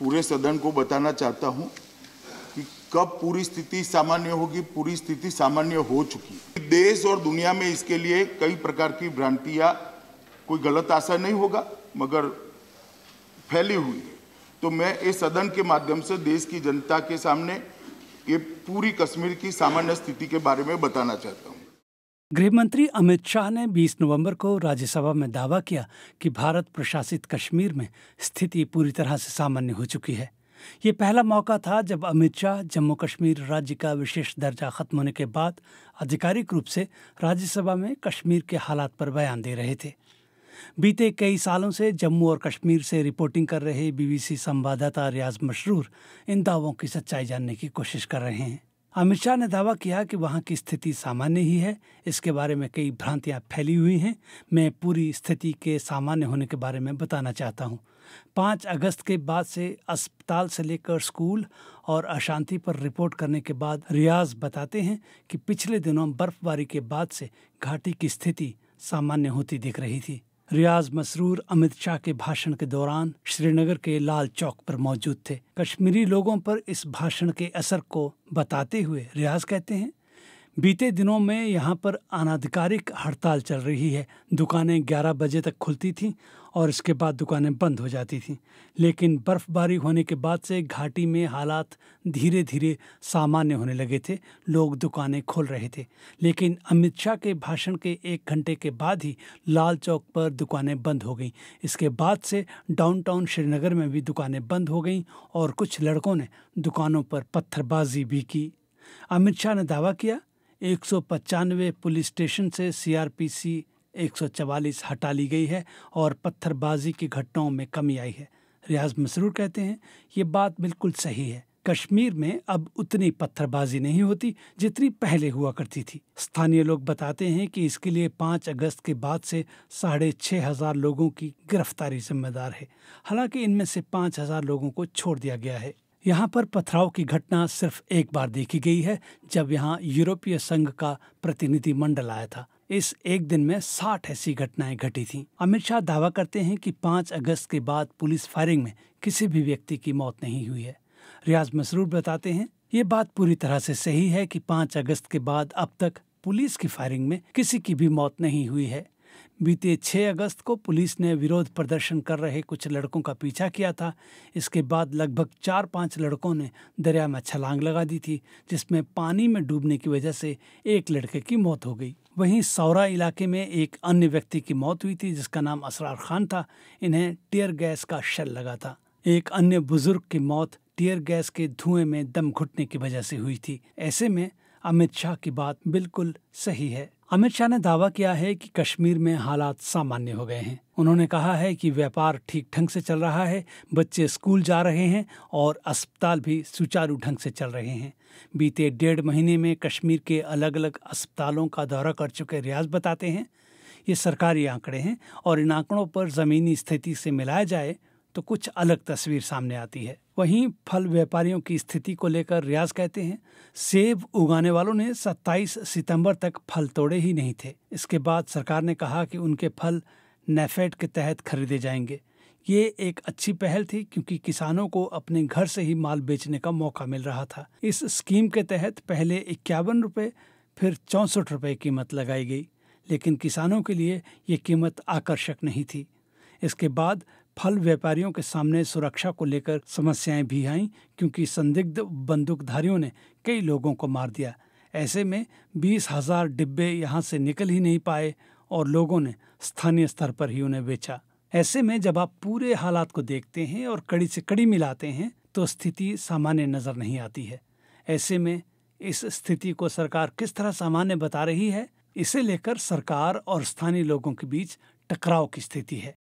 पूरे सदन को बताना चाहता हूं कि कब पूरी स्थिति सामान्य होगी पूरी स्थिति सामान्य हो चुकी है देश और दुनिया में इसके लिए कई प्रकार की भ्रांतियाँ कोई गलत आशा नहीं होगा मगर फैली हुई है तो मैं इस सदन के माध्यम से देश की जनता के सामने ये पूरी कश्मीर की सामान्य स्थिति के बारे में बताना चाहता हूँ गृहमंत्री अमित शाह ने 20 नवंबर को राज्यसभा में दावा किया कि भारत प्रशासित कश्मीर में स्थिति पूरी तरह से सामान्य हो चुकी है ये पहला मौका था जब अमित शाह जम्मू कश्मीर राज्य का विशेष दर्जा खत्म होने के बाद आधिकारिक रूप से राज्यसभा में कश्मीर के हालात पर बयान दे रहे थे बीते कई सालों से जम्मू और कश्मीर से रिपोर्टिंग कर रहे बीबीसी संवाददाता रियाज मशरूर इन दावों की सच्चाई जानने की कोशिश कर रहे हैं अमित शाह ने दावा किया कि वहाँ की स्थिति सामान्य ही है इसके बारे में कई भ्रांतियाँ फैली हुई हैं मैं पूरी स्थिति के सामान्य होने के बारे में बताना चाहता हूँ पाँच अगस्त के बाद से अस्पताल से लेकर स्कूल और अशांति पर रिपोर्ट करने के बाद रियाज बताते हैं कि पिछले दिनों बर्फबारी के बाद से घाटी की स्थिति सामान्य होती दिख रही थी रियाज मसरूर अमित शाह के भाषण के दौरान श्रीनगर के लाल चौक पर मौजूद थे कश्मीरी लोगों पर इस भाषण के असर को बताते हुए रियाज कहते हैं बीते दिनों में यहाँ पर अनाधिकारिक हड़ताल चल रही है दुकानें 11 बजे तक खुलती थीं और इसके बाद दुकानें बंद हो जाती थीं लेकिन बर्फ़बारी होने के बाद से घाटी में हालात धीरे धीरे सामान्य होने लगे थे लोग दुकानें खोल रहे थे लेकिन अमित शाह के भाषण के एक घंटे के बाद ही लाल चौक पर दुकानें बंद हो गईं इसके बाद से डाउनटाउन श्रीनगर में भी दुकानें बंद हो गईं और कुछ लड़कों ने दुकानों पर पत्थरबाजी भी की अमित शाह ने दावा किया एक पुलिस स्टेशन से सीआरपीसी चवालीस हटा ली गई है और पत्थरबाजी की घटनाओं में कमी आई है रियाज मसरूर कहते हैं ये बात बिल्कुल सही है कश्मीर में अब उतनी पत्थरबाजी नहीं होती जितनी पहले हुआ करती थी स्थानीय लोग बताते हैं कि इसके लिए पाँच अगस्त के बाद से साढ़े छः हज़ार लोगों की गिरफ्तारी जिम्मेदार है हालांकि इनमें से पाँच हज़ार लोगों को छोड़ दिया गया है यहाँ पर पथराव की घटना सिर्फ एक बार देखी गई है जब यहाँ यूरोपीय संघ का प्रतिनिधि मंडल आया था इस एक दिन में साठ ऐसी घटनाएं घटी थीं। अमित शाह दावा करते हैं कि 5 अगस्त के बाद पुलिस फायरिंग में किसी भी व्यक्ति की मौत नहीं हुई है रियाज मसरूर बताते हैं ये बात पूरी तरह से सही है कि 5 अगस्त के बाद अब तक पुलिस की फायरिंग में किसी की भी मौत नहीं हुई है बीते 6 अगस्त को पुलिस ने विरोध प्रदर्शन कर रहे कुछ लड़कों का पीछा किया था इसके बाद लगभग चार पांच लड़कों ने दरिया में छलांग लगा दी थी जिसमें पानी में डूबने की वजह से एक लड़के की मौत हो गई वहीं सौरा इलाके में एक अन्य व्यक्ति की मौत हुई थी जिसका नाम असरार खान था इन्हें टियर गैस का शल लगा था एक अन्य बुजुर्ग की मौत टियर गैस के धुएं में दम घुटने की वजह से हुई थी ऐसे में अमित शाह की बात बिल्कुल सही है अमित शाह ने दावा किया है कि कश्मीर में हालात सामान्य हो गए हैं उन्होंने कहा है कि व्यापार ठीक ढंग से चल रहा है बच्चे स्कूल जा रहे हैं और अस्पताल भी सुचारू ढंग से चल रहे हैं बीते डेढ़ महीने में कश्मीर के अलग अलग अस्पतालों का दौरा कर चुके रियाज बताते हैं ये सरकारी आंकड़े हैं और इन आंकड़ों पर ज़मीनी स्थिति से मिलाया जाए तो कुछ अलग तस्वीर सामने आती है वहीं फल व्यापारियों की स्थिति को लेकर रियाज कहते हैं सेब उगाने वालों ने 27 सितंबर तक फल तोड़े ही नहीं थे इसके बाद सरकार ने कहा कि उनके फल नेफेड के तहत खरीदे जाएंगे ये एक अच्छी पहल थी क्योंकि किसानों को अपने घर से ही माल बेचने का मौका मिल रहा था इस स्कीम के तहत पहले इक्यावन रुपये फिर चौंसठ रुपये कीमत लगाई गई लेकिन किसानों के लिए ये कीमत आकर्षक नहीं थी इसके बाद फल व्यापारियों के सामने सुरक्षा को लेकर समस्याएं भी आईं क्योंकि संदिग्ध बंदूकधारियों ने कई लोगों को मार दिया ऐसे में बीस हजार डिब्बे यहाँ से निकल ही नहीं पाए और लोगों ने स्थानीय स्तर पर ही उन्हें बेचा ऐसे में जब आप पूरे हालात को देखते हैं और कड़ी से कड़ी मिलाते हैं तो स्थिति सामान्य नज़र नहीं आती है ऐसे में इस स्थिति को सरकार किस तरह सामान्य बता रही है इसे लेकर सरकार और स्थानीय लोगों के बीच टकराव की स्थिति है